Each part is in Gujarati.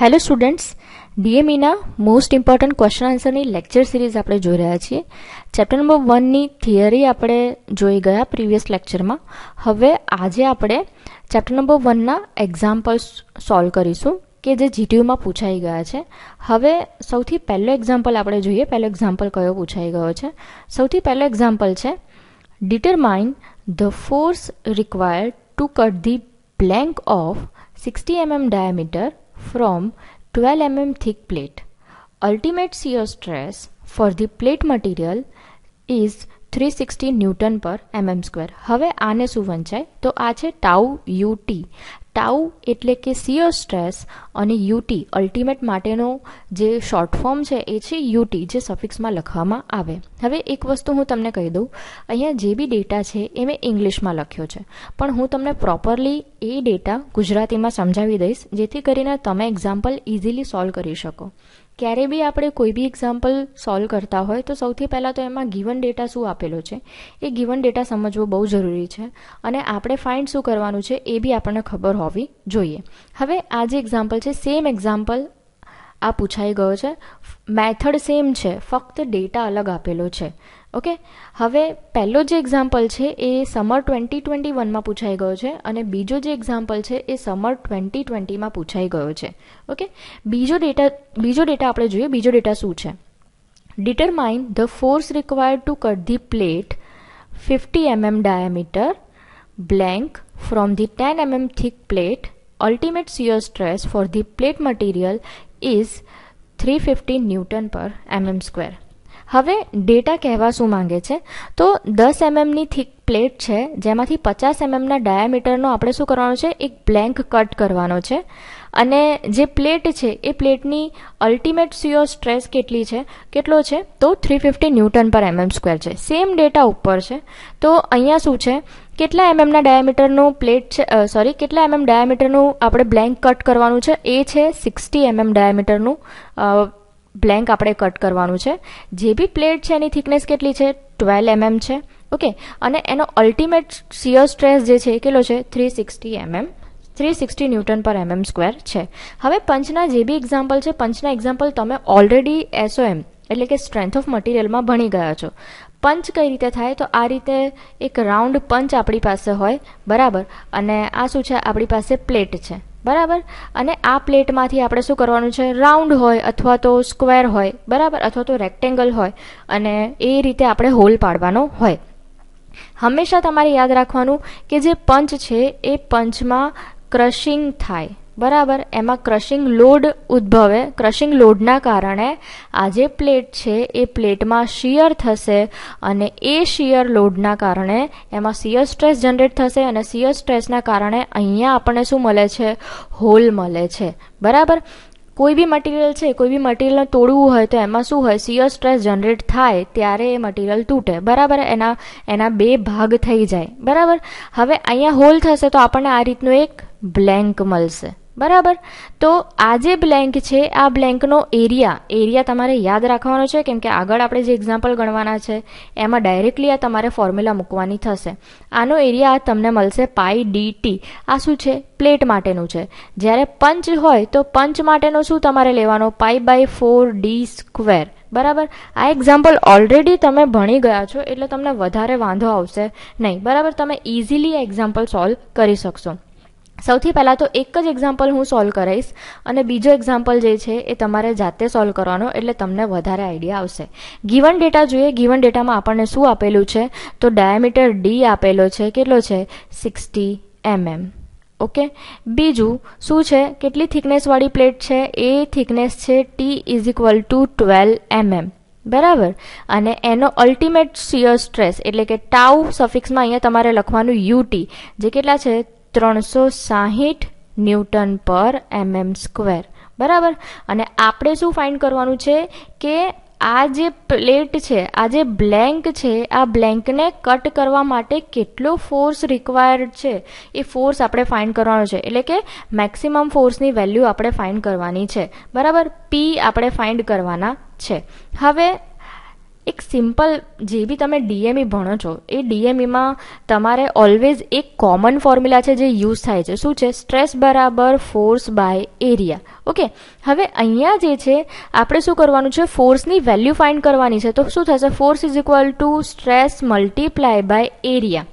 હેલો સ્ટુડન્ટ્સ ડીએમઈના મોસ્ટ ઇમ્પોર્ટન્ટ ક્વેશ્ચન આન્સરની લેક્ચર સિરીઝ આપણે જોઈ રહ્યા છીએ ચેપ્ટર નંબર વનની થિયરી આપણે જોઈ ગયા પ્રીવિયસ લેક્ચરમાં હવે આજે આપણે ચેપ્ટર નંબર વનના એક્ઝામ્પલ્સ સોલ્વ કરીશું કે જે જીટીયુમાં પૂછાઈ ગયા છે હવે સૌથી પહેલો એક્ઝામ્પલ આપણે જોઈએ પહેલો એક્ઝામ્પલ કયો પૂછાઈ ગયો છે સૌથી પહેલો એક્ઝામ્પલ છે determine the force required to cut the blank of sixty MM diameter from 12 mm thick plate. Ultimate shear stress for the plate material is 360 newton પર એમએમ સ્ક્વેર હવે આને શું વંચાય તો આ છે ટાઉ યુ ટી ટાઉ એટલે કે શિયર સ્ટ્રેસ અને યુટી અલ્ટિમેટ માટેનો જે શોર્ટ ફોર્મ છે એ છે યુટી જે સફિક્સમાં લખવામાં આવે હવે એક વસ્તુ હું તમને કહી દઉં અહીંયા જે બી ડેટા છે એ મેં ઇંગ્લિશમાં લખ્યો છે પણ હું તમને પ્રોપરલી એ ડેટા ગુજરાતીમાં સમજાવી દઈશ જેથી કરીને તમે એક્ઝામ્પલ ઇઝીલી સોલ્વ કરી શકો ક્યારે બી આપણે કોઈ બી એક્ઝામ્પલ સોલ્વ કરતા હોય તો સૌથી પહેલાં તો એમાં ગિવન ડેટા શું આપેલો છે એ ગિવન ડેટા સમજવો બહુ જરૂરી છે અને આપણે ફાઇન્ડ શું કરવાનું છે એ બી આપણને ખબર હોવી જોઈએ હવે આ જે એક્ઝામ્પલ છે સેમ એક્ઝામ્પલ આ પૂછાઈ ગયો છે મેથડ સેમ છે ફક્ત ડેટા અલગ આપેલો છે ઓકે હવે પહેલો જે એક્ઝામ્પલ છે એ સમર ટ્વેન્ટી ટ્વેન્ટી વનમાં પૂછાઈ ગયો છે અને બીજો જે એક્ઝામ્પલ છે એ સમર ટ્વેન્ટી ટ્વેન્ટીમાં પૂછાઈ ગયો છે ઓકે બીજો ડેટા બીજો ડેટા આપણે જોઈએ બીજો ડેટા શું છે determine the force required to cut the plate fifty MM diameter blank from the ten MM thick plate ultimate shear stress for the plate material is three fifty newton પર એમએમ સ્ક્વેર હવે ડેટા કહેવા શું માંગે છે તો દસ એમએમની થીક પ્લેટ છે જેમાંથી પચાસ એમએમના mm ડાયામીટરનો આપણે શું કરવાનો છે એક બ્લેન્ક કટ કરવાનો છે અને જે પ્લેટ છે એ પ્લેટની અલ્ટિમેટ સીઓ સ્ટ્રેસ કેટલી છે કેટલો છે તો થ્રી ફિફ્ટી ન્યૂટન પર એમએમ સ્ક્વેર છે સેમ ડેટા ઉપર છે તો અહીંયા શું છે કેટલા એમએમના ડાયામીટરનું પ્લેટ છે સોરી કેટલા એમએમ mm ડાયામીટરનું આપણે બ્લેન્ક કટ કરવાનું છે એ છે સિક્સટી એમએમ ડાયામીટરનું બ્લેન્ક આપણે કટ કરવાનું છે જે બી પ્લેટ છે એની થિકનેસ કેટલી છે ટ્વેલ એમએમ mm છે ઓકે અને એનો અલ્ટિમેટ સિયર સ્ટ્રેસ જે છે એ કેટલો છે three sixty MM three sixty newton પર એમએમ સ્ક્વેર છે હવે પંચના જે બી એક્ઝામ્પલ છે પંચના એક્ઝામ્પલ તમે ઓલરેડી એસઓએમ એટલે કે સ્ટ્રેન્થ ઓફ મટીરિયલમાં ભણી ગયા છો પંચ કઈ રીતે થાય તો આ રીતે એક રાઉન્ડ પંચ આપણી પાસે હોય બરાબર અને આ શું છે આપણી પાસે પ્લેટ છે બરાબર અને આ પ્લેટમાંથી આપણે શું કરવાનું છે રાઉન્ડ હોય અથવા તો સ્ક્વેર હોય બરાબર અથવા તો રેક્ટેંગલ હોય અને એ રીતે આપણે હોલ પાડવાનો હોય હંમેશા તમારે યાદ રાખવાનું કે જે પંચ છે એ પંચમાં ક્રશિંગ થાય બરાબર એમાં ક્રશિંગ લોડ ઉદ્ભવે ક્રશિંગ લોડના કારણે આ જે પ્લેટ છે એ પ્લેટમાં શિયર થશે અને એ શિયર લોડના કારણે એમાં શિયર સ્ટ્રેસ જનરેટ થશે અને શિયર સ્ટ્રેસના કારણે અહીંયા આપણને શું મળે છે હોલ મળે છે બરાબર કોઈ બી મટીરિયલ છે કોઈ બી મટીરિયલને તોડવું હોય તો એમાં શું હોય શિયર સ્ટ્રેસ જનરેટ થાય ત્યારે એ મટીરિયલ તૂટે બરાબર એના એના બે ભાગ થઈ જાય બરાબર હવે અહીંયા હોલ થશે તો આપણને આ રીતનું એક બ્લેન્ક મળશે બરાબર તો આ જે બ્લેન્ક છે આ બ્લેન્કનો એરિયા એરિયા તમારે યાદ રાખવાનો છે કેમ કે આગળ આપણે જે એક્ઝામ્પલ ગણવાના છે એમાં ડાયરેક્ટલી આ તમારે ફોર્મ્યુલા મૂકવાની થશે આનો એરિયા તમને મળશે પાઈ ડી ટી આ શું છે પ્લેટ માટેનું છે જ્યારે પંચ હોય તો પંચ માટેનો શું તમારે લેવાનો pi by four D square બરાબર આ એક્ઝામ્પલ ઓલરેડી તમે ભણી ગયા છો એટલે તમને વધારે વાંધો આવશે નહીં બરાબર તમે ઇઝીલી આ એક્ઝામ્પલ સોલ્વ કરી શકશો સૌથી પહેલાં તો એક જ એક્ઝામ્પલ હું સોલ્વ કરાવીશ અને બીજો એક્ઝામ્પલ જે છે એ તમારે જાતે સોલ્વ કરવાનો એટલે તમને વધારે આઈડિયા આવશે ગીવન ડેટા જોઈએ ગીવન ડેટામાં આપણને શું આપેલું છે તો ડાયામીટર ડી આપેલો છે કેટલો છે સિક્સટી એમએમ ઓકે બીજું શું છે કેટલી થિકનેસવાળી પ્લેટ છે એ થિકનેસ છે T is equal to twelve MM બરાબર અને એનો અલ્ટિમેટ સિયર સ્ટ્રેસ એટલે કે ટાઉ સફિક્સમાં અહીંયા તમારે લખવાનું યુટી જે કેટલા છે ત્રણસો સાહીઠ ન્યૂટન પર એમએમ સ્ક્વેર બરાબર અને આપણે શું ફાઇન્ડ કરવાનું છે કે આ જે પ્લેટ છે આ જે બ્લેન્ક છે આ બ્લેન્કને કટ કરવા માટે કેટલો ફોર્સ રિક્વાયર્ડ છે એ ફોર્સ આપણે ફાઇન્ડ કરવાનો છે એટલે કે મેક્સિમમ ફોર્સની વેલ્યુ આપણે ફાઇન્ડ કરવાની છે બરાબર પી આપણે ફાઇન્ડ કરવાના છે હવે એક સિમ્પલ જે બી તમે ડીએમઈ e ભણો છો એ ડીએમઈમાં e તમારે ઓલવેઝ એક કોમન ફોર્મ્યુલા છે જે યુઝ થાય છે શું છે સ્ટ્રેસ બરાબર ફોર્સ બાય એરિયા ઓકે હવે અહીંયા જે છે આપણે શું કરવાનું છે ફોર્સની વેલ્યુ ફાઇન્ડ કરવાની છે તો શું થશે force is equal to stress multiply by area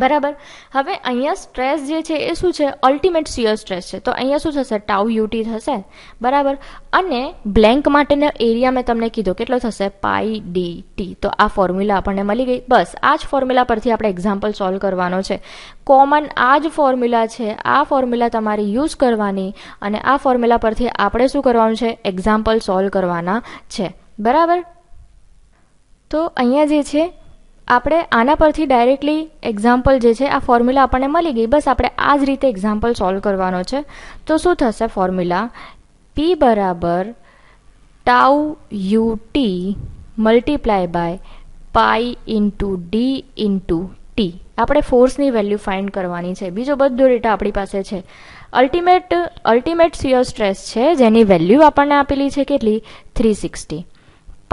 બરાબર હવે અહીંયા સ્ટ્રેસ જે છે એ શું છે અલ્ટિમેટ સિયર સ્ટ્રેસ છે તો અહીંયા શું થશે ટાઉ યુટી થશે બરાબર અને બ્લેન્ક માટેનો એરિયા મેં તમને કીધો કેટલો થશે પાઈ ડી ટી તો આ ફોર્મ્યુલા આપણને મળી ગઈ બસ આ જ ફોર્મ્યુલા પરથી આપણે એક્ઝામ્પલ સોલ્વ કરવાનો છે કોમન આ જ ફોર્મ્યુલા છે આ ફોર્મ્યુલા તમારે યુઝ કરવાની અને આ ફોર્મ્યુલા પરથી આપણે શું કરવાનું છે એક્ઝામ્પલ સોલ્વ કરવાના છે બરાબર તો અહીંયા જે છે આપણે આના પરથી ડાયરેક્ટલી એક્ઝામ્પલ જે છે આ ફોર્મ્યુલા આપણને મળી ગઈ બસ આપણે આ જ રીતે એક્ઝામ્પલ સોલ્વ કરવાનો છે તો શું થશે ફોર્મ્યુલા પી બરાબર tau U T multiply by pi into D into T આપણે ફોર્સની વેલ્યુ ફાઇન્ડ કરવાની છે બીજો બધો ડેટા આપણી પાસે છે અલ્ટિમેટ અલ્ટિમેટ શિયર સ્ટ્રેસ છે જેની વેલ્યુ આપણને આપેલી છે કેટલી થ્રી સિક્સટી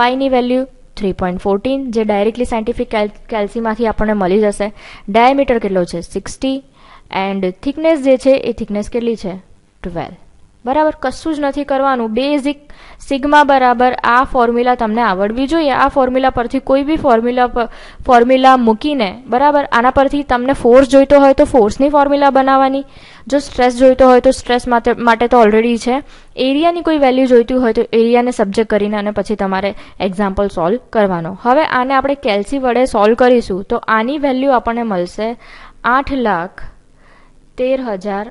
પાઈની વેલ્યુ થ્રી પોઈન્ટ ફોર્ટીન જે ડાયરેક્ટલી સાયન્ટિફિક કેલ્સીમાંથી આપણને મળી જશે ડાયામીટર કેટલો છે સિક્સટી એન્ડ થિકનેસ જે છે એ થિકનેસ કેટલી છે ટ્વેલ્વ બરાબર કશું જ નથી કરવાનું બેઝિક સિગ્મા બરાબર આ ફોર્મ્યુલા તમને આવડવી જોઈએ આ ફોર્મ્યુલા પરથી કોઈ બી ફોર્મ્યુલા ફોર્મ્યુલા મૂકીને બરાબર આના પરથી તમને ફોર્સ જોઈતો હોય તો ફોર્સની ફોર્મ્યુલા બનાવવાની જો સ્ટ્રેસ જોઈતો હોય તો સ્ટ્રેસ માટે તો ઓલરેડી છે એરિયાની કોઈ વેલ્યુ જોઈતી હોય તો એરિયાને સબ્જેક્ટ કરીને અને પછી તમારે એક્ઝામ્પલ સોલ્વ કરવાનો હવે આને આપણે કેલ્સી વડે સોલ્વ કરીશું તો આની વેલ્યુ આપણને મળશે આઠ લાખ તેર હજાર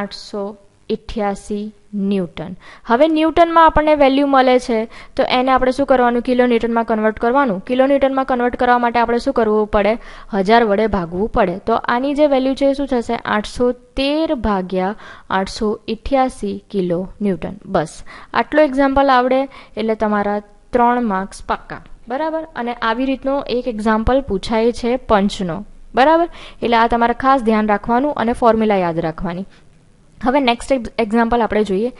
આઠસો ઇઠ્યાસી ન્યૂટન હવે ન્યૂટનમાં આપણને વેલ્યુ મળે છે તો એને આપણે શું કરવાનું કિલો ન્યૂટનમાં કન્વર્ટ કરવાનું કિલો ન્યૂટનમાં કન્વર્ટ કરવા માટે આપણે શું કરવું પડે હજાર વડે ભાગવું પડે તો આની જે વેલ્યુ છે એ શું થશે આઠસો તેર ભાગ્યા આઠસો ઇઠ્યાસી કિલો ન્યૂટન બસ આટલો એક્ઝામ્પલ આવડે એટલે તમારા ત્રણ માર્ક્સ પાક્કા બરાબર અને આવી રીતનો એક એક્ઝામ્પલ પૂછાય છે પંચનો બરાબર એટલે આ તમારે ખાસ ધ્યાન રાખવાનું અને ફોર્મ્યુલા યાદ રાખવાની હવે નેક્સ્ટ એક્ઝામ્પલ આપણે જોઈએ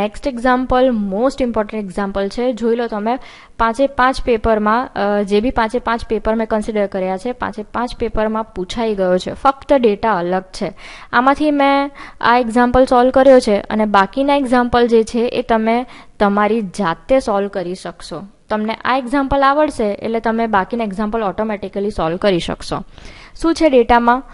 next example most important example છે જોઈ લો તમે પાંચે પાંચ પેપરમાં જે બી પાંચે પાંચ પેપર મેં કન્સિડર કર્યા છે પાંચે પાંચ પેપરમાં પૂછાઈ ગયો છે ફક્ત ડેટા અલગ છે આમાંથી મેં આ એક્ઝામ્પલ સોલ્વ કર્યો છે અને બાકીના એક્ઝામ્પલ જે છે એ તમે તમારી જાતે સોલ્વ કરી શકશો તમને આ એક્ઝામ્પલ આવડશે એટલે તમે બાકીના એક્ઝામ્પલ ઓટોમેટિકલી સોલ્વ કરી શકશો શું છે ડેટામાં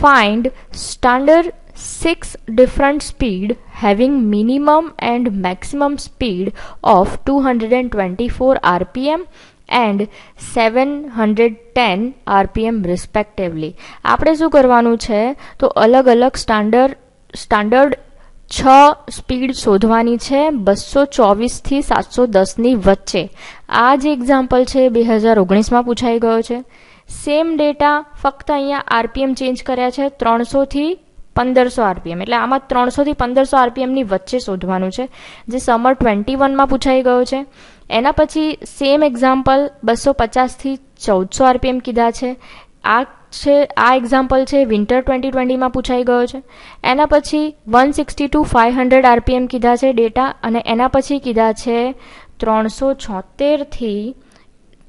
find standard six different speed having minimum and maximum speed of 224 rpm and seven hundred ten RPM respectively આપણે શું કરવાનું છે તો અલગ અલગ સ્ટાન્ડર્ડ સ્ટાન્ડર્ડ છ સ્પીડ શોધવાની છે બસો ચોવીસથી સાતસો દસની વચ્ચે આ જે એક્ઝામ્પલ છે બે હજાર ઓગણીસમાં પૂછાઈ ગયો છે સેમ ડેટા ફક્ત અહીંયા આરપીએમ ચેન્જ કર્યા છે ત્રણસોથી પંદરસો આરપીએમ એટલે આમાં ત્રણસોથી પંદરસો આરપીએમની વચ્ચે શોધવાનું છે જે સમર ટ્વેન્ટી વનમાં પૂછાઈ ગયો છે એના પછી સેમ એક્ઝામ્પલ બસો પચાસથી ચૌદસો આરપીએમ કીધા છે આ છે આ એક્ઝામ્પલ છે વિન્ટર ટ્વેન્ટી ટ્વેન્ટીમાં પૂછાઈ ગયો છે એના પછી one sixty two five hundred RPM કીધા છે ડેટા અને એના પછી કીધા છે ત્રણસો છોતેરથી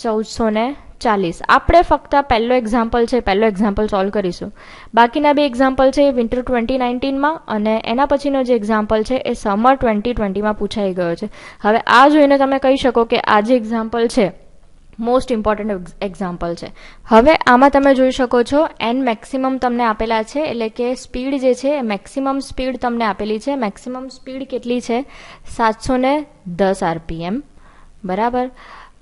ચૌદસો ને ચાલીસ આપણે ફક્ત પહેલો એક્ઝામ્પલ છે પહેલો એક્ઝામ્પલ સોલ્વ કરીશું બાકીના બે એક્ઝામ્પલ છે એ વિન્ટર ટ્વેન્ટી નાઇન્ટીનમાં અને એના પછીનો જે એક્ઝામ્પલ છે એ સમર ટ્વેન્ટી ટ્વેન્ટીમાં પૂછાઈ ગયો છે હવે આ જોઈને તમે કહી શકો કે આ જે એક્ઝામ્પલ છે મોસ્ટ ઇમ્પોર્ટન્ટ એક્ઝામ્પલ છે હવે આમાં તમે જોઈ શકો છો એન મેક્સિમમ તમને આપેલા છે એટલે કે સ્પીડ જે છે એ મેક્સિમમ સ્પીડ તમને આપેલી છે મેક્સિમમ સ્પીડ કેટલી છે સાતસો દસ આરપીએમ બરાબર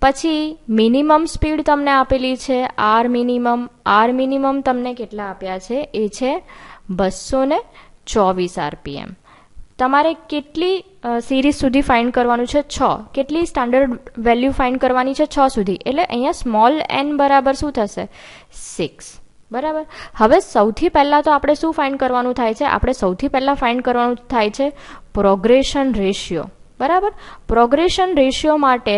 પછી મિનિમમ સ્પીડ તમને આપેલી છે આર મિનિમમ આર મિનિમમ તમને કેટલા આપ્યા છે એ છે બસો ને ચોવીસ આરપીએમ તમારે કેટલી સિરીઝ સુધી ફાઇન્ડ કરવાનું છે છ કેટલી સ્ટાન્ડર્ડ વેલ્યુ ફાઇન્ડ કરવાની છે છ સુધી એટલે અહીંયા સ્મોલ એન બરાબર શું થશે સિક્સ બરાબર હવે સૌથી પહેલાં તો આપણે શું ફાઇન્ડ કરવાનું થાય છે આપણે સૌથી પહેલાં ફાઇન્ડ કરવાનું થાય છે પ્રોગ્રેશન રેશિયો બરાબર પ્રોગ્રેશન રેશિયો માટે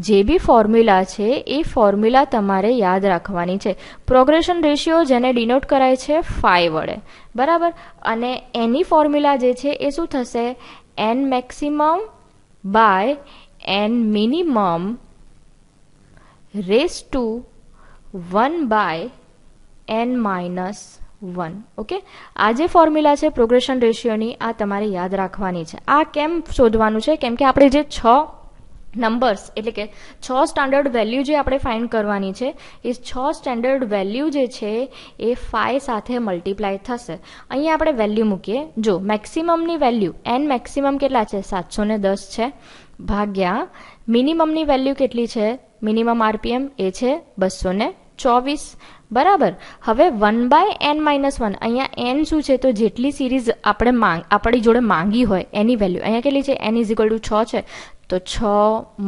જે બી ફોર્મ્યુલા છે એ ફોર્મ્યુલા તમારે યાદ રાખવાની છે પ્રોગ્રેશન રેશિયો જેને ડિનોટ કરાય છે ફાઈ વડે બરાબર અને એની ફોર્મ્યુલા જે છે એ શું થશે N maximum by N minimum raise to one by N minus one okay આ જે ફોર્મ્યુલા છે પ્રોગ્રેશન રેશિયોની આ તમારે યાદ રાખવાની છે આ કેમ શોધવાનું છે કેમ કે આપણે જે છ નંબર્સ એટલે કે છ સ્ટાન્ડર્ડ વેલ્યુ જે આપણે ફાઇન્ડ કરવાની છે એ છ સ્ટાન્ડર્ડ વેલ્યુ જે છે એ ફાઈ સાથે મલ્ટીપ્લાય થશે અહીંયા આપણે વેલ્યુ મૂકીએ જો મેક્સિમમની વેલ્યુ એન મેક્સિમમ કેટલા છે સાતસો ને દસ છે ભાગ્યા મિનિમમની વેલ્યુ કેટલી છે મિનિમમ આરપીએમ એ છે બસો ને ચોવીસ બરાબર હવે one by N minus one અહીંયા એન શું છે તો જેટલી સિરીઝ આપણે માંગ આપણી જોડે માંગી હોય એની વેલ્યુ અહીંયા કેટલી છે એન ઇઝ ઇક્વલ ટુ છ છે તો છ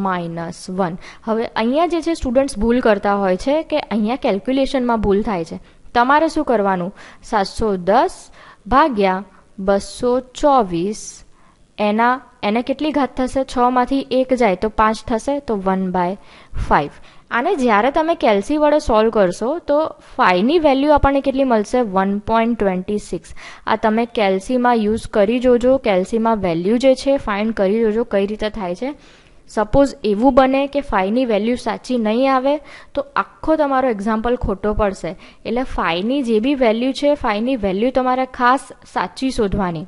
માઇનસ વન હવે અહીંયા જે છે સ્ટુડન્ટ્સ ભૂલ કરતા હોય છે કે અહીંયા કેલ્ક્યુલેશનમાં ભૂલ થાય છે તમારે શું કરવાનું સાતસો દસ ભાગ્યા બસો ચોવીસ એના એને કેટલી ઘાત થશે છમાંથી એક જાય તો પાંચ થશે તો વન બાય ફાઇવ આને જ્યારે તમે કેલ્સી વડે સોલ્વ કરશો તો ફાઈની વેલ્યુ આપણને કેટલી મળશે વન પોઈન્ટ ટ્વેન્ટી સિક્સ આ તમે કેલ્સીમાં યુઝ કરી જોજો કેલ્સીમાં વેલ્યુ જે છે ફાઇન કરી જોજો કઈ રીતે થાય છે સપોઝ એવું બને કે ફાઈની વેલ્યુ સાચી નહીં આવે તો આખો તમારો એક્ઝામ્પલ ખોટો પડશે એટલે ફાઈની જે બી વેલ્યુ છે ફાઈની વેલ્યુ તમારે ખાસ સાચી શોધવાની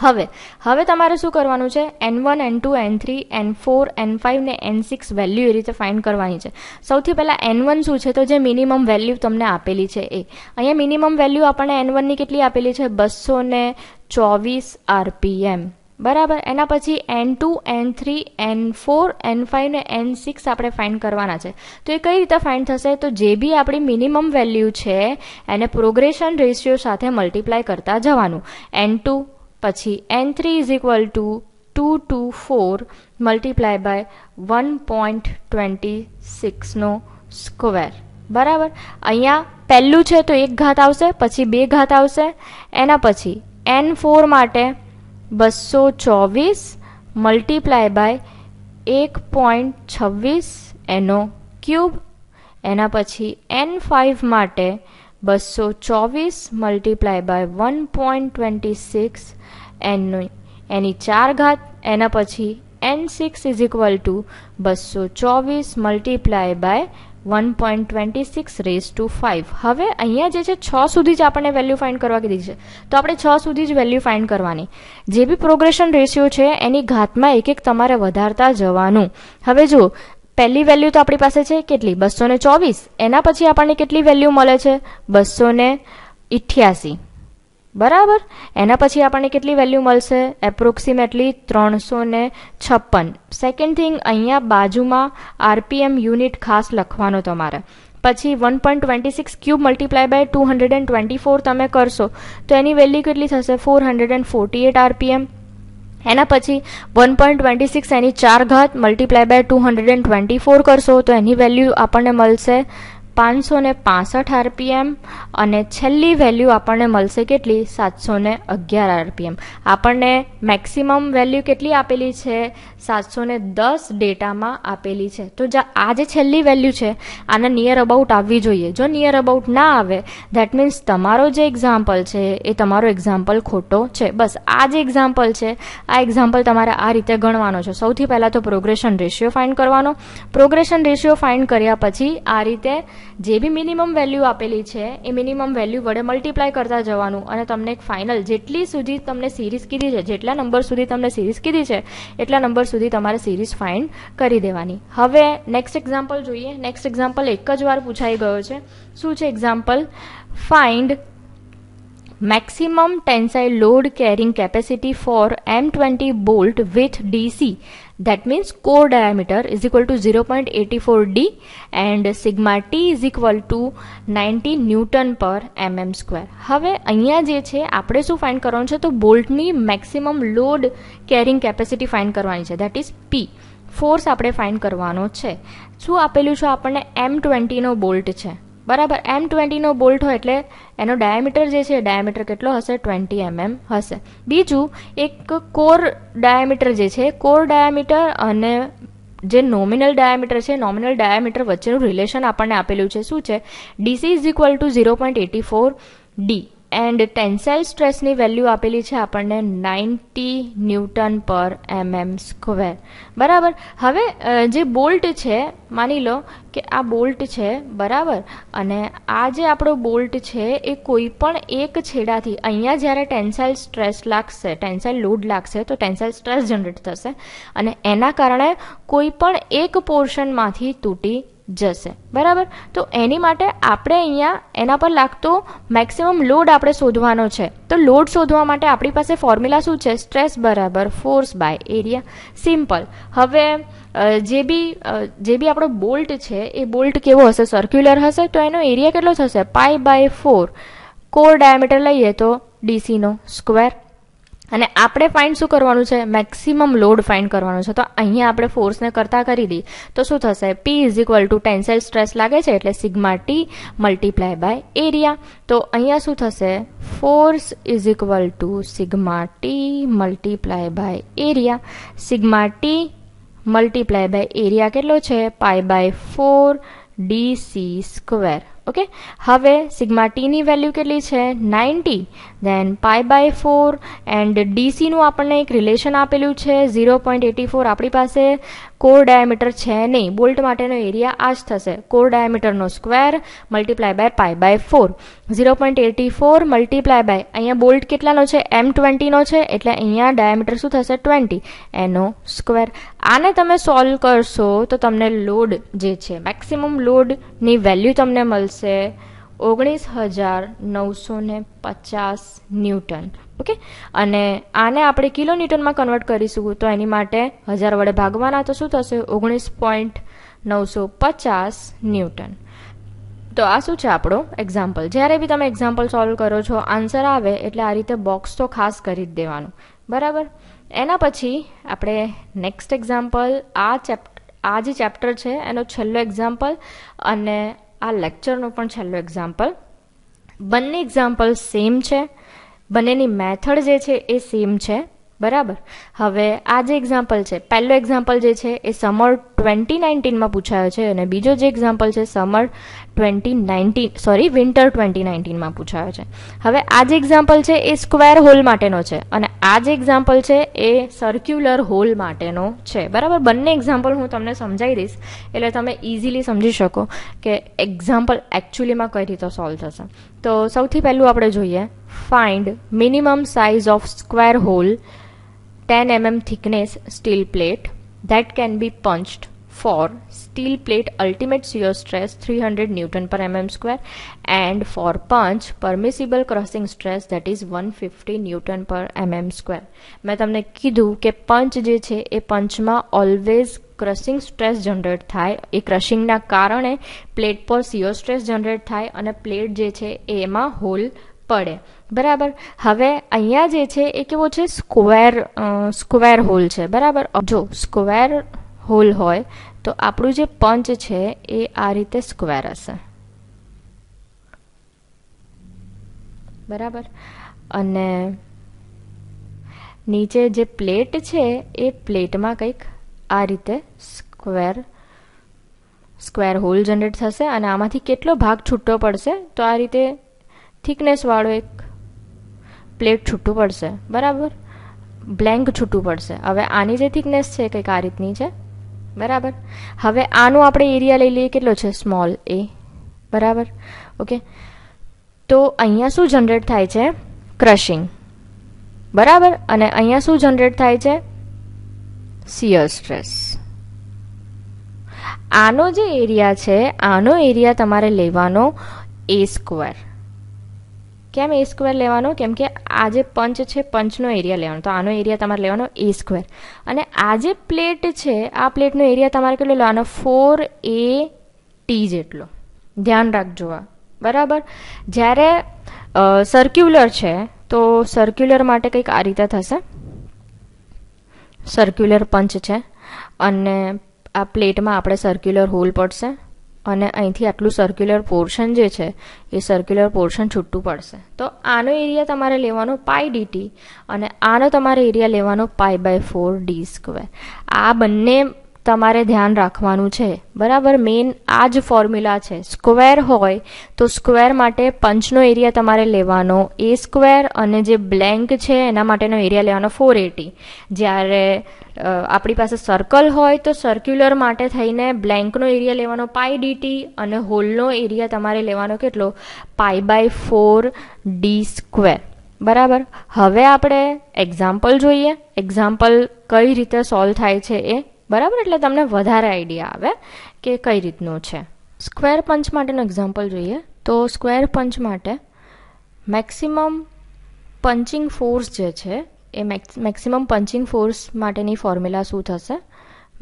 હવે હવે તમારે શું કરવાનું છે N one N two N three N four N five ને એન સિક્સ વેલ્યુ એ રીતે ફાઇન્ડ કરવાની છે સૌથી પહેલાં એન વન શું છે તો જે મિનિમમ વેલ્યુ તમને આપેલી છે એ અહીંયા મિનિમમ વેલ્યુ આપણને એન વનની કેટલી આપેલી છે બસો ને ચોવીસ આરપીએમ બરાબર એના પછી N two N three N four N five ને એન સિક્સ આપણે ફાઇન્ડ કરવાના છે તો એ કઈ રીતે ફાઇન્ડ થશે તો જે બી આપણી મિનિમમ વેલ્યુ છે એને પ્રોગ્રેશન રેશિયો સાથે મલ્ટીપ્લાય કરતા જવાનું એન ટુ પછી N three is equal to two two four multiply by one point twenty સિક્સનો સ્ક્વેર બરાબર અહીંયા પહેલું છે તો એક ઘાત આવશે પછી બે ઘાત આવશે એના પછી એન ફોર માટે બસો ચોવીસ મલ્ટીપ્લાય બાય એક પોઈન્ટ છવ્વીસ એનો ક્યુબ એના પછી એન ફાઇવ માટે બસો ચોવીસ multiply by one point twenty six એનની એની ચાર ઘાત એના પછી N six is equal to બસો ચોવીસ multiply by one point twenty six raise to five હવે અહીંયા જે છે છ સુધી જ આપણને વેલ્યુ ફાઇન્ડ કરવા કીધી છે તો આપણે છ સુધી જ વેલ્યુ ફાઇન્ડ કરવાની જે બી પ્રોગ્રેશન રેશિયો છે એની ઘાતમાં એક એક તમારે વધારતા જવાનું હવે જો પહેલી વેલ્યુ તો આપણી પાસે છે કેટલી બસો ને ચોવીસ એના પછી આપણને કેટલી વેલ્યુ મળે છે બસો ને ઇઠ્યાસી બરાબર એના પછી આપણને કેટલી વેલ્યુ મળશે એપ્રોક્સિમેટલી ત્રણસો ને છપ્પન સેકન્ડ થિંગ અહીંયા બાજુમાં આરપીએમ યુનિટ ખાસ લખવાનો તમારે પછી one point twenty six cube multiply by two hundred and twenty four તમે કરશો તો એની વેલ્યુ કેટલી થશે four hundred and forty eight RPM એના પછી વન પોઈન્ટ ટ્વેન્ટી સિક્સ એની ચાર ઘાત multiply by two hundred and twenty four કરશો તો એની વેલ્યુ આપણને મળશે પાંચસો ને પાસઠ આરપીએમ અને છેલ્લી વેલ્યુ આપણને મળશે કેટલી સાતસો ને અગિયાર આરપીએમ આપણને મેક્સિમમ વેલ્યુ કેટલી આપેલી છે સાતસો ને દસ ડેટામાં આપેલી છે તો આ જે છેલ્લી વેલ્યુ છે આને નિયર અબાઉટ આવવી જોઈએ જો નિયર અબાઉટ ના આવે ધેટ મીન્સ તમારો જે એક્ઝામ્પલ છે એ તમારો એક્ઝામ્પલ ખોટો છે બસ આ જે એક્ઝામ્પલ છે આ એક્ઝામ્પલ તમારે આ રીતે ગણવાનો છે સૌથી પહેલાં તો પ્રોગ્રેશન રેશિયો ફાઇન્ડ કરવાનો પ્રોગ્રેશન રેશિયો ફાઇન્ડ કર્યા પછી આ રીતે જે બી મિનિમમ વેલ્યુ આપેલી છે એ મિનિમમ વેલ્યુ વડે મલ્ટીપ્લાય કરતા જવાનું અને તમને એક ફાઇનલ જેટલી સુધી તમને સિરીઝ કીધી છે જેટલા નંબર સુધી તમને સિરીઝ કીધી છે એટલા નંબર સુધી તમારે સિરીઝ ફાઇન્ડ કરી દેવાની હવે નેક્સ્ટ એક્ઝામ્પલ જોઈએ નેક્સ્ટ એક્ઝામ્પલ એક જ વાર પૂછાઈ ગયો છે શું છે example find maximum tensile load carrying capacity for M twenty bolt with DC that means core diameter is equal to 0.84 d and sigma t is equal to 90 newton per mm square હવે અહીંયા જે છે આપણે શું ફાઇન્ડ કરવાનું છે તો બોલ્ટની maximum load carrying capacity find કરવાની છે દેટ ઇઝ પી ફોર્સ આપણે ફાઇન્ડ કરવાનો છે શું આપેલું છે આપણને એમ ટ્વેન્ટીનો બોલ્ટ છે બરાબર એમ ટ્વેન્ટીનો બોલ્ટ હોય એટલે એનો ડાયામીટર જે છે ડાયામીટર કેટલો હશે ટ્વેન્ટી એમએમ હશે બીજું એક કોર ડાયામીટર જે છે કોર ડાયામીટર અને જે નોમિનલ ડાયામીટર છે નોમિનલ ડાયામીટર વચ્ચેનું રિલેશન આપણને આપેલું છે શું છે DC is equal to zero point eighty four D and tensile સ્ટ્રેસની વેલ્યુ આપેલી છે આપણને નાઇન્ટી ન્યૂટન પર એમએમ સ્ક્વેર બરાબર હવે જે બોલ્ટ છે માની લો કે આ બોલ્ટ છે બરાબર અને આ જે આપણો બોલ્ટ છે એ કોઈ પણ એક છેડાથી અહીંયા જ્યારે ટેન્સાઇલ સ્ટ્રેસ લાગશે ટેન્સાઇલ લોડ લાગશે તો ટેન્સાઇલ સ્ટ્રેસ જનરેટ થશે અને એના કારણે કોઈ પણ એક પોર્શનમાંથી તૂટી જશે બરાબર તો એની માટે આપણે અહીંયા એના પર લાગતો મેક્સિમમ લોડ આપણે શોધવાનો છે તો લોડ શોધવા માટે આપણી પાસે ફોર્મ્યુલા શું છે સ્ટ્રેસ બરાબર ફોર્સ બાય એરિયા સિમ્પલ હવે જે બી જે બી આપણો બોલ્ટ છે એ બોલ્ટ કેવો હશે સર્ક્યુલર હશે તો એનો એરિયા કેટલો થશે pi by four core diameter લઈએ તો ડીસીનો સ્ક્વેર અને આપણે ફાઇન્ડ શું કરવાનું છે મેક્સિમમ લોડ ફાઇન્ડ કરવાનું છે તો અહીંયા આપણે ફોર્સને કરતાં કરી દઈએ તો શું થશે P is equal to tensile stress લાગે છે એટલે sigma T multiply by area તો અહીંયા શું થશે force is equal to sigma T multiply by area sigma T multiply by area કેટલો છે pi by four DC square okay હવે સિગ્મા ટીની વેલ્યુ કેટલી છે ninety then pi by four and ડીસીનું આપણને એક રિલેશન આપેલું છે ઝીરો પોઈન્ટ એટી ફોર આપણી પાસે કોર ડાયામીટર છે નહીં બોલ્ટ માટેનો એરિયા આ જ થશે કોર ડાયામીટરનો square multiply by pi by four zero point eighty four multiply by અહીંયા બોલ્ટ કેટલાનો છે એમ ટ્વેન્ટીનો છે એટલે અહીંયા ડાયામીટર શું થશે ટ્વેન્ટી એનો સ્ક્વેર આને તમે સોલ્વ કરશો તો તમને લોડ જે છે મેક્સિમમ લોડની વેલ્યુ તમને મળશે મળશે ઓગણીસ હજાર નવસો ને પચાસ ન્યૂટન ઓકે અને આને આપણે કિલો ન્યૂટનમાં કન્વર્ટ કરીશું તો એની માટે હજાર વડે ભાગવાના તો શું થશે ઓગણીસ પોઈન્ટ નવસો પચાસ ન્યૂટન તો આ શું છે આપણો એક્ઝામ્પલ જ્યારે બી તમે એક્ઝામ્પલ સોલ્વ કરો છો આન્સર આવે એટલે આ રીતે બોક્સ તો ખાસ કરી જ દેવાનું બરાબર એના પછી આપણે નેક્સ્ટ એક્ઝામ્પલ આ ચેપ્ટ આ જે ચેપ્ટર છે એનો છેલ્લો એક્ઝામ્પલ અને આ લેક્ચરનું પણ છેલ્લું એક્ઝામ્પલ બંને એક્ઝામ્પલ સેમ છે બંનેની મેથડ જે છે એ સેમ છે બરાબર હવે આ જે એક્ઝામ્પલ છે પહેલો એક્ઝામ્પલ જે છે એ સમર ટ્વેન્ટી નાઇન્ટીનમાં પૂછાયો છે અને બીજો જે એક્ઝામ્પલ છે summer twenty nineteen sorry winter twenty નાઇન્ટીનમાં પૂછાયો છે હવે આ જે એક્ઝામ્પલ છે એ સ્ક્વેર હોલ માટેનો છે અને આ જે એક્ઝામ્પલ છે એ સર્ક્યુલર હોલ માટેનો છે બરાબર બંને એક્ઝામ્પલ હું તમને સમજાવી દઈશ એટલે તમે ઇઝીલી સમજી શકો કે એક્ઝામ્પલ એકચ્યુઅલીમાં કઈ રીતે સોલ્વ થશે તો સૌથી પહેલું આપણે જોઈએ find minimum size of square hole 10 mm thickness steel plate that can be punched for steel plate ultimate shear stress 300 newton per mm square and for punch permissible crossing stress that is 150 newton per mm square મેં તમને કીધું કે પંચ જે છે એ પંચમાં ઓલવેઝ ક્રશિંગ સ્ટ્રેસ જનરેટ થાય એ ક્રશિંગના કારણે પ્લેટ પર સિયો સ્ટ્રેસ જનરેટ થાય અને પ્લેટ જે છે એમાં હોલ પડે બરાબર હવે અહીંયા જે છે એ કેવો છે સ્ક્વેર સ્ક્વેર હોલ છે બરાબર જો સ્ક્વેર હોલ હોય તો આપણું જે પંચ છે એ આ રીતે સ્ક્વેર હશે બરાબર અને નીચે જે પ્લેટ છે એ પ્લેટમાં કંઈક આ રીતે સ્ક્વેર સ્ક્વેર હોલ જનરેટ થશે અને આમાંથી કેટલો ભાગ છૂટો પડશે તો આ રીતે થિકનેસવાળો એક પ્લેટ છૂટું પડશે બરાબર બ્લેન્ક છૂટું પડશે હવે આની જે થિકનેસ છે કંઈક આ રીતની છે બરાબર હવે આનો આપણે એરિયા લઈ લઈએ કેટલો છે સ્મોલ એ બરાબર ઓકે તો અહીંયા શું જનરેટ થાય છે ક્રશિંગ બરાબર અને અહીંયા શું જનરેટ થાય છે શિયર સ્ટ્રેસ આનો જે એરિયા છે આનો એરિયા તમારે લેવાનો એ સ્ક્વેર કેમ એ સ્ક્વેર લેવાનો કેમ કે આ જે પંચ છે પંચનો એરિયા લેવાનો તો આનો એરિયા તમારે લેવાનો એ સ્ક્વેર અને આ જે પ્લેટ છે આ પ્લેટનો એરિયા તમારે કેટલો લેવાનો ફોર એ ટી જેટલો ધ્યાન રાખજો આ બરાબર જ્યારે સર્ક્યુલર છે તો સર્ક્યુલર માટે કંઈક આ રીતે થશે સર્ક્યુલર પંચ છે અને આ પ્લેટમાં આપણે સર્ક્યુલર હોલ પડશે અને અહીંથી આટલું સર્ક્યુલર પોર્શન જે છે એ સર્ક્યુલર પોર્શન છૂટું પડશે તો આનો એરિયા તમારે લેવાનો પાઈ ડીટી અને આનો તમારે એરિયા લેવાનો pi by four D square આ બંને તમારે ધ્યાન રાખવાનું છે બરાબર મેઇન આ જ ફોર્મ્યુલા છે સ્ક્વેર હોય તો સ્ક્વેર માટે પંચનો એરિયા તમારે લેવાનો એ સ્ક્વેર અને જે બ્લેન્ક છે એના માટેનો એરિયા લેવાનો ફોર એટી જ્યારે આપણી પાસે સર્કલ હોય તો સર્ક્યુલર માટે થઈને બ્લેન્કનો એરિયા લેવાનો પાઈ ડીટી અને હોલનો એરિયા તમારે લેવાનો કેટલો pi by four D square બરાબર હવે આપણે એક્ઝામ્પલ જોઈએ એક્ઝામ્પલ કઈ રીતે સોલ્વ થાય છે એ બરાબર એટલે તમને વધારે આઈડિયા આવે કે કઈ રીતનો છે સ્ક્વેર પંચ માટેનું એક્ઝામ્પલ જોઈએ તો સ્ક્વેર પંચ માટે મેક્સિમમ પંચિંગ ફોર્સ જે છે એ મેક્સિમમ પંચિંગ ફોર્સ માટેની ફોર્મ્યુલા શું થશે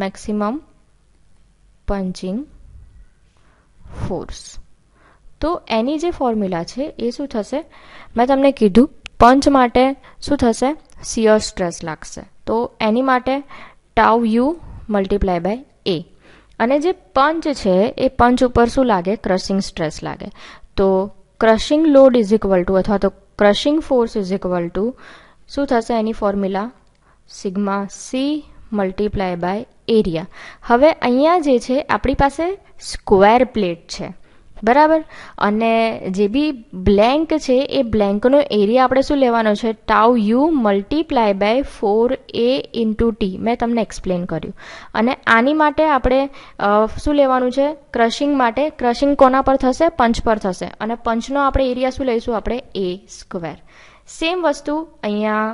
મેક્સિમમ પંચિંગ ફોર્સ તો એની જે ફોર્મ્યુલા છે એ શું થશે મેં તમને કીધું પંચ માટે શું થશે સિયર સ્ટ્રેસ લાગશે તો એની માટે tau you multiply by A અને જે પંચ છે એ પંચ ઉપર શું લાગે ક્રશિંગ સ્ટ્રેસ લાગે તો crushing load is equal to અથવા તો crushing force is equal to શું થશે એની formula sigma c multiply by area હવે અહીંયા જે છે આપણી પાસે સ્ક્વેર પ્લેટ છે બરાબર અને જે બી બ્લેન્ક છે એ બ્લેન્કનો એરિયા આપણે શું લેવાનો છે tau u multiply by four એ ઇન્ટુ ટી મેં તમને એક્સપ્લેન કર્યું અને આની માટે આપણે શું લેવાનું છે ક્રશિંગ માટે ક્રશિંગ કોના પર થશે પંચ પર થશે અને પંચનો આપણે એરિયા શું લઈશું આપણે એ સ્ક્વેર સેમ વસ્તુ અહીંયા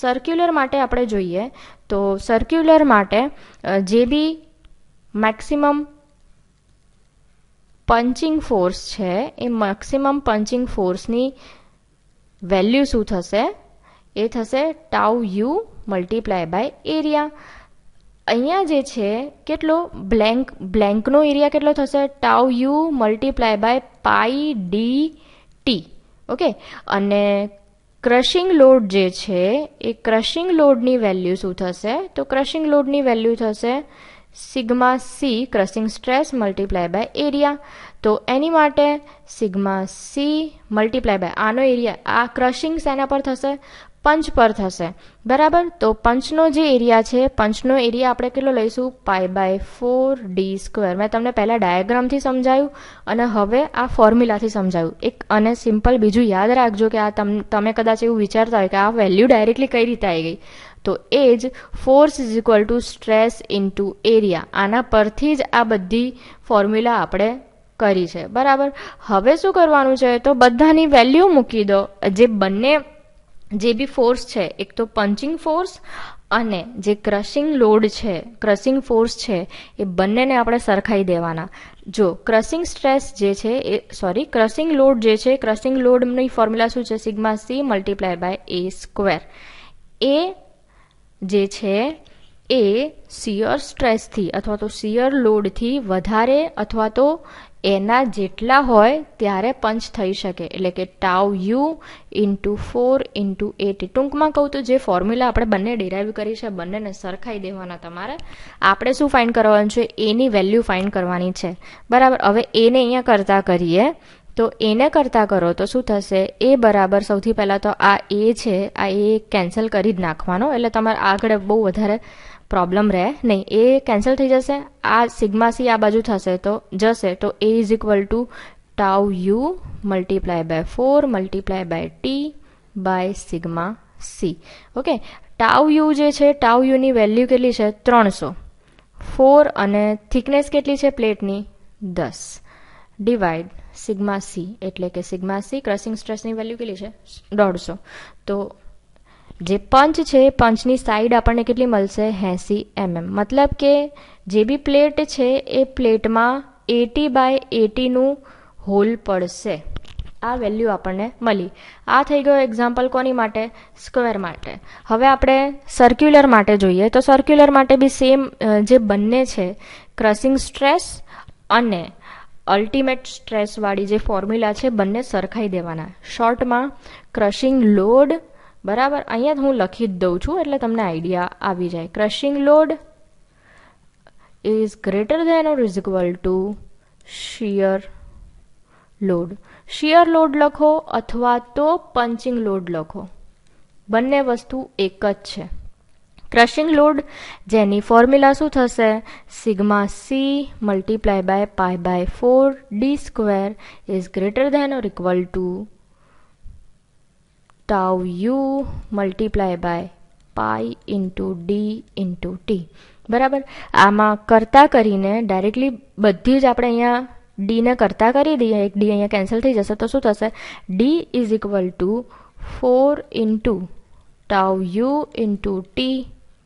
સર્ક્યુલર માટે આપણે જોઈએ તો સર્ક્યુલર માટે જે બી મેક્સિમમ પંચિંગ ફોર્સ છે એ મેક્સિમમ પંચિંગ ફોર્સની વેલ્યુ શું થશે એ થશે tau u multiply by area અહીંયા જે છે કેટલો બ્લેન્ક બ્લેન્કનો એરિયા કેટલો થશે tau u multiply by pi d t okay અને ક્રશિંગ લોડ જે છે એ ક્રશિંગ લોડની વેલ્યુ શું થશે તો ક્રશિંગ લોડની વેલ્યુ થશે sigma c crushing stress multiply by area તો એની માટે સિગ્મા સી મલ્ટીપ્લાય બાય આનો એરિયા આ ક્રશિંગ સેના પર થશે પંચ પર થશે બરાબર તો પંચનો જે એરિયા છે પંચનો એરિયા આપણે કેટલો લઈશું pi by four D square મેં તમને પહેલાં ડાયાગ્રામથી સમજાયું અને હવે આ ફોર્મ્યુલાથી સમજાયું એક અને સિમ્પલ બીજું યાદ રાખજો કે આ તમ તમે કદાચ એવું વિચારતા હોય કે આ વેલ્યુ ડાયરેક્ટલી કઈ રીતે આવી ગઈ તો એ જ force is equal to stress into area આના પરથી જ આ બધી ફોર્મ્યુલા આપણે કરી છે બરાબર હવે શું કરવાનું છે તો બધાની વેલ્યુ મૂકી દો જે બંને જે બી ફોર્સ છે એક તો પંચિંગ ફોર્સ અને જે ક્રશિંગ લોડ છે ક્રશિંગ ફોર્સ છે એ બંનેને આપણે સરખાઈ દેવાના જો ક્રશિંગ સ્ટ્રેસ જે છે એ સોરી ક્રશિંગ લોડ જે છે ક્રશિંગ લોડની ફોર્મ્યુલા શું છે sigma c multiply by a square એ જે છે એ શિયર સ્ટ્રેસથી અથવા તો સિયર લોડથી વધારે અથવા તો એના જેટલા હોય ત્યારે પંચ થઈ શકે એટલે કે tau u into four into એટી ટૂંકમાં કહું તો જે ફોર્મ્યુલા આપણે બંને ડિરાઈવ કરી છે બંનેને સરખાઈ દેવાના તમારે આપણે શું ફાઇન્ડ કરવાનું છે એની વેલ્યુ ફાઇન્ડ કરવાની છે બરાબર હવે એને અહીંયા કરતાં કરીએ તો એને કરતાં કરો તો શું થશે એ બરાબર સૌથી પહેલાં તો આ એ છે આ એ કેન્સલ કરી જ નાખવાનો એટલે તમારે આગળ બહુ વધારે પ્રોબ્લેમ રહે નહીં એ કેન્સલ થઈ જશે આ સિગ્મા સી આ બાજુ થશે તો જશે તો એ is equal to tau you multiply by four multiply by t by sigma c okay tau u જે છે ટાવ યુની વેલ્યુ કેટલી છે ત્રણસો ફોર અને થિકનેસ કેટલી છે પ્લેટની દસ ડિવાઈડ સિગ્મા સી એટલે કે સિગ્મા સી ક્રસિંગ સ્ટ્રેસની વેલ્યુ કેટલી છે દોઢસો તો જે પંચ છે પંચની સાઈડ આપણને કેટલી મળશે એંસી એમએમ મતલબ કે જે બી પ્લેટ છે એ પ્લેટમાં એટી બાય એટીનું હોલ પડશે આ વેલ્યુ આપણને મળી આ થઈ ગયો એક્ઝામ્પલ કોની માટે સ્ક્વેર માટે હવે આપણે સર્ક્યુલર માટે જોઈએ તો સર્ક્યુલર માટે બી સેમ જે બંને છે ક્રસિંગ સ્ટ્રેસ અને અલ્ટિમેટ સ્ટ્રેસવાળી જે ફોર્મ્યુલા છે બંને સરખાઈ દેવાના શોર્ટમાં ક્રશિંગ લોડ બરાબર અહીંયા હું લખી જ દઉં છું એટલે તમને આઈડિયા આવી જાય crushing load is greater than or is equal to shear load shear load લખો અથવા તો પંચિંગ લોડ લખો બંને વસ્તુ એક જ છે ક્રશિંગ લોડ જેની ફોર્મ્યુલા શું થશે sigma c multiply by pi by four D square is greater than or equal to tau you multiply by pi into D into t બરાબર આમાં કરતાં કરીને ડાયરેક્ટલી બધી જ આપણે અહીંયા ડીને કરતાં કરી દઈએ એક ડી અહીંયા કેન્સલ થઈ જશે તો શું થશે d is equal to four into tau u into t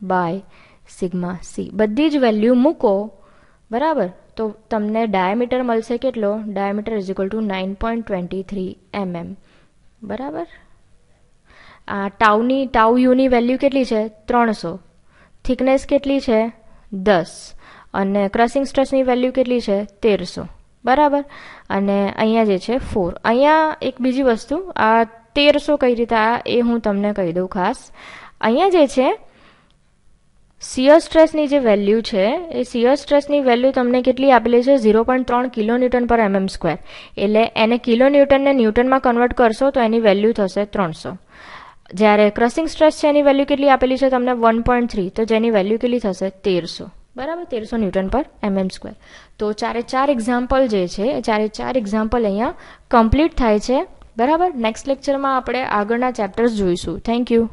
by sigma c બધી જ વેલ્યુ મૂકો બરાબર તો તમને ડાયામીટર મળશે કેટલો diameter is equal to nine point twenty three mm બરાબર આ ટાઉની ટાઉ યુની વેલ્યુ કેટલી છે ત્રણસો થિકનેસ કેટલી છે દસ અને ક્રસિંગ સ્ટ્રેસની વેલ્યુ કેટલી છે તેરસો બરાબર અને અહીંયા જે છે ફોર અહીંયા એક બીજી વસ્તુ આ તેરસો કઈ રીતે આ એ હું તમને કહી દઉં ખાસ અહીંયા જે છે શિયર સ્ટ્રેસની જે વેલ્યુ છે એ શિયર સ્ટ્રેસની વેલ્યુ તમને કેટલી આપેલી છે ઝીરો પોઈન્ટ ત્રણ કિલો ન્યૂટન પર એમએમ સ્ક્વેર એટલે એને કિલો ન્યૂટનને ન્યૂટનમાં કન્વર્ટ કરશો તો એની વેલ્યુ થશે ત્રણસો જ્યારે ક્રસિંગ સ્ટ્રેસ છે એની વેલ્યુ કેટલી આપેલી છે તમને વન પોઈન્ટ થ્રી તો જેની વેલ્યુ કેટલી થશે તેરસો બરાબર તેરસો ન્યૂટન પર એમએમ સ્ક્વેર તો ચારે ચાર એક્ઝામ્પલ જે છે એ ચારે ચાર એક્ઝામ્પલ અહીંયા કમ્પ્લીટ થાય છે બરાબર નેક્સ્ટ લેક્ચરમાં આપણે આગળના ચેપ્ટર્સ જોઈશું થેન્ક યુ